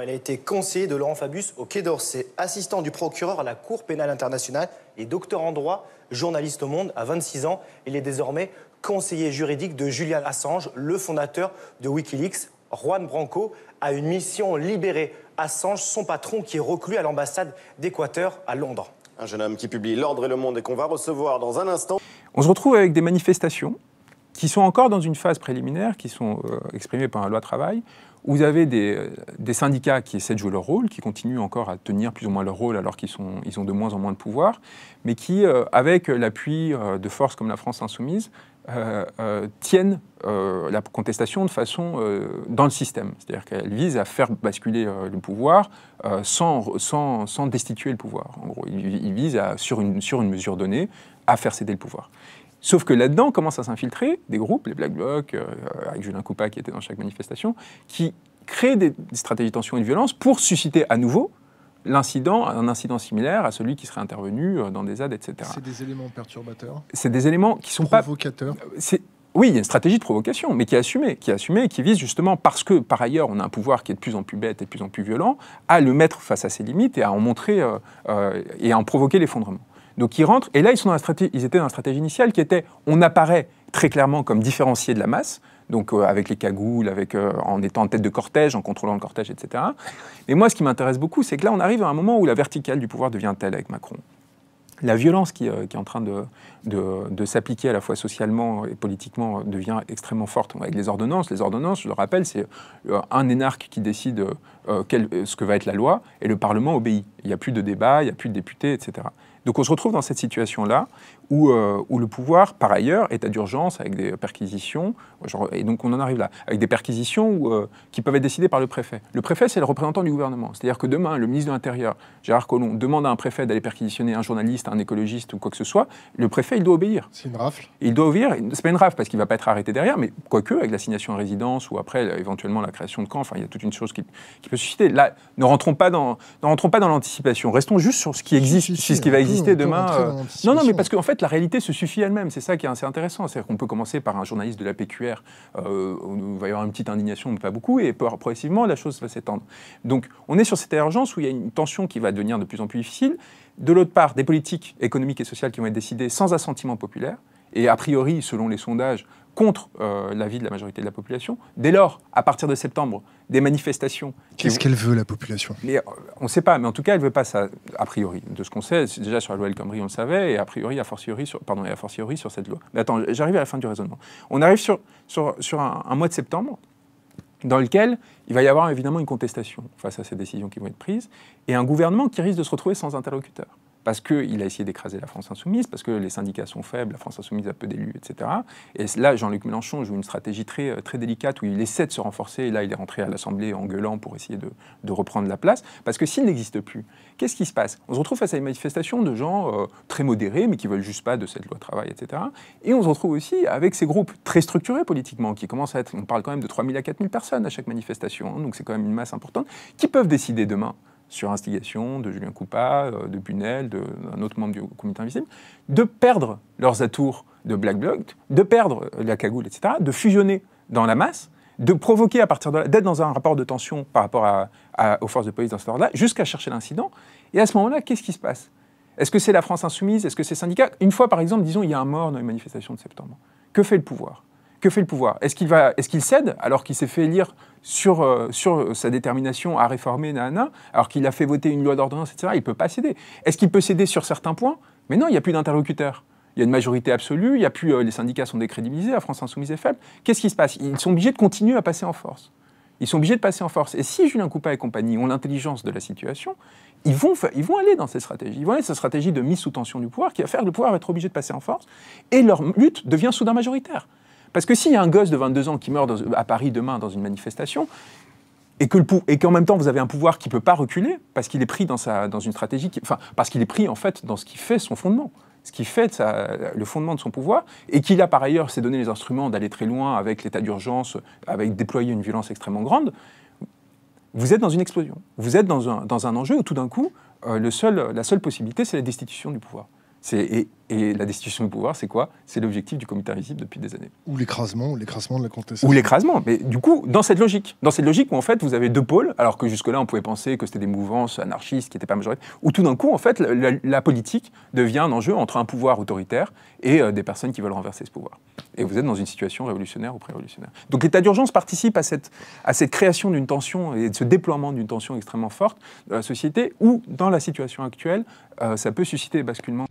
il a été conseiller de Laurent Fabius au Quai d'Orsay, assistant du procureur à la Cour pénale internationale et docteur en droit, journaliste au Monde à 26 ans. Il est désormais conseiller juridique de Julian Assange, le fondateur de Wikileaks. Juan Branco a une mission libérée. Assange, son patron, qui est reclus à l'ambassade d'Équateur à Londres. Un jeune homme qui publie L'Ordre et le Monde et qu'on va recevoir dans un instant. On se retrouve avec des manifestations qui sont encore dans une phase préliminaire, qui sont exprimés euh, exprimées par la loi travail, où vous avez euh, des, syndicats qui essaient de jouer leur rôle, qui continuent encore à tenir plus ou moins leur rôle alors qu'ils ils ont de moins en moins de pouvoir, mais qui, euh, avec l'appui de forces comme la France insoumise, tiennent la contestation de façon dans le système. C'est-à-dire qu'elle vise à faire basculer le pouvoir sans, sans, sans, destituer le pouvoir. En gros, ils visent, à, sur, une, sur une mesure donnée à faire céder le pouvoir. Sauf que là-dedans commencent à s'infiltrer des groupes, les Black Blocs, euh, avec Julien Coupa qui était dans chaque manifestation, qui créent des, stratégies de tension et de violence pour susciter à nouveau l'incident, un incident similaire à celui qui serait intervenu euh, dans des ZAD, etc. C'est des éléments perturbateurs. C'est des éléments qui sont provocateurs. pas provocateurs. Oui, il y a une stratégie de provocation, mais qui est assumée, qui est assumée et qui vise justement parce que par ailleurs on a un pouvoir qui est de plus en plus bête et de plus en plus violent, à le mettre face à ses limites et à en montrer euh, et à en provoquer l'effondrement. Donc ils rentrent, et là ils, étaient dans la stratégie initiale qui était on apparaît très clairement comme différencié de la masse, donc euh, avec les cagoules, euh, en étant en tête de cortège, en contrôlant le cortège, etc. Mais moi ce qui m'intéresse beaucoup, c'est que là on arrive à un moment où la verticale du pouvoir devient telle avec Macron. La violence qui, euh, est en train de, s'appliquer à la fois socialement et politiquement devient extrêmement forte avec les ordonnances. Les ordonnances, je le rappelle, c'est un énarque qui décide ce que va être la loi et le Parlement obéit. Il n'y a plus de débat, il n'y a plus de députés, etc. Donc on se retrouve dans cette situation-là où, euh, où le pouvoir, par ailleurs, est à d'urgence avec des perquisitions, et donc on en arrive là, avec des perquisitions euh, qui peuvent être décidées par le préfet. Le préfet, c'est le représentant du gouvernement. C'est-à-dire que demain, le ministre de l'Intérieur, Gérard Collomb, demande à un préfet d'aller perquisitionner un journaliste, un écologiste ou quoi que ce soit, le préfet, il doit obéir. C'est une rafle Il doit obéir, c'est pas une rafle parce qu'il ne va pas être arrêté derrière, mais quoique, avec l'assignation à résidence ou après, euh, éventuellement, la création de camp, enfin, il y a toute une chose qui, peut susciter. Là, ne rentrons pas dans, dans l'anticipation, restons juste sur ce qui existe, ce qui va exister. Euh, non, non, mais parce qu'en fait, la réalité se suffit elle-même. C'est ça qui est assez intéressant. C'est-à-dire qu'on peut commencer par un journaliste de la PQR, euh, il va y avoir une petite indignation, mais pas beaucoup, et progressivement, la chose va s'étendre. Donc, on est sur cette urgence où il y a une tension qui va devenir de plus en plus difficile. De l'autre part, des politiques économiques et sociales qui vont être décidées sans assentiment populaire. Et a priori, selon les sondages, contre la euh, l'avis de la majorité de la population. Dès lors, à partir de septembre, des manifestations. Qu'est-ce qu'elle veut, la population mais, euh, On ne sait pas, mais en tout cas, elle ne veut pas ça, a priori. De ce qu'on sait, déjà sur la loi El Khomri, on le savait, et a priori, a fortiori sur, pardon, et a fortiori sur cette loi. Mais attends, j'arrive à la fin du raisonnement. On arrive sur, sur, sur un mois de septembre dans lequel il va y avoir évidemment une contestation face à ces décisions qui vont être prises, et un gouvernement qui risque de se retrouver sans interlocuteur parce qu'il a essayé d'écraser la France insoumise, parce que les syndicats sont faibles, la France insoumise a peu d'élus, etc. Et là, Jean-Luc Mélenchon joue une stratégie très, euh, très délicate où il essaie de se renforcer, et là, il est rentré à l'Assemblée en gueulant pour essayer de, reprendre la place, parce que s'il n'existe plus, qu'est-ce qui se passe On se retrouve face à une manifestation de gens euh, très modérés, mais qui veulent juste pas de cette loi travail, etc. Et on se retrouve aussi avec ces groupes très structurés politiquement, qui commencent à être, on parle quand même de 3000 à 4000 personnes à chaque manifestation, donc c'est quand même une masse importante, qui peuvent décider demain sur instigation de Julien Coupa, euh, de Bunel, d'un autre membre du comité invisible, de perdre leurs atours de Black Bloc, de perdre euh, la cagoule, etc., de fusionner dans la masse, de provoquer à partir de d'être dans un rapport de tension par rapport aux forces de police dans ce genre là jusqu'à chercher l'incident. Et à ce moment-là, qu'est-ce qui se passe Est-ce que c'est la France insoumise Est-ce que c'est syndicat Une fois, par exemple, disons, il y a un mort dans les manifestations de septembre. Que fait le pouvoir que fait le pouvoir Est-ce qu'il cède alors qu'il s'est fait élire sur, euh, euh, sa détermination à réformer Nana, alors qu'il a fait voter une loi d'ordonnance, etc. Il ne peut pas céder. Est-ce qu'il peut céder sur certains points Mais non, il n'y a plus d'interlocuteur. Il y a une majorité absolue, il y a plus, euh, les syndicats sont décrédibilisés, la France insoumise est faible. Qu'est-ce qui se passe Ils sont obligés de continuer à passer en force. Ils sont obligés de passer en force. Et si Julien Coupa et compagnie ont l'intelligence de la situation, ils vont, ils vont aller dans ces stratégies. Ils vont aller dans cette stratégie de mise sous tension du pouvoir qui va faire que le pouvoir va être obligé de passer en force. Et leur lutte devient soudain majoritaire. Parce que s'il y a un gosse de 22 ans qui meurt à Paris demain dans une manifestation, et que qu'en même temps vous avez un pouvoir qui ne peut pas reculer parce qu'il est pris dans sa dans une stratégie enfin parce qu'il est pris en fait dans ce qui fait son fondement ce qui fait le fondement de son pouvoir, et qu'il a par ailleurs s'est donné les instruments d'aller très loin avec l'état d'urgence, avec déployer une violence extrêmement grande, vous êtes dans une explosion. Vous êtes dans un, enjeu où tout d'un coup, euh, le seul, la seule possibilité, c'est la destitution du pouvoir. Et et la destitution du pouvoir, c'est quoi C'est l'objectif du comité invisible depuis des années. Ou l'écrasement, l'écrasement de la contestation. Ou l'écrasement, mais du coup, dans cette logique. Dans cette logique où, en fait, vous avez deux pôles, alors que jusque-là, on pouvait penser que c'était des mouvances anarchistes qui n'étaient pas majoritaires, où tout d'un coup, en fait, la, politique devient un enjeu entre un pouvoir autoritaire et euh, des personnes qui veulent renverser ce pouvoir. Et vous êtes dans une situation révolutionnaire ou pré-révolutionnaire. Donc l'état d'urgence participe à cette, à cette création d'une tension et de ce déploiement d'une tension extrêmement forte de la société, où, dans la situation actuelle, euh, ça peut susciter des basculements.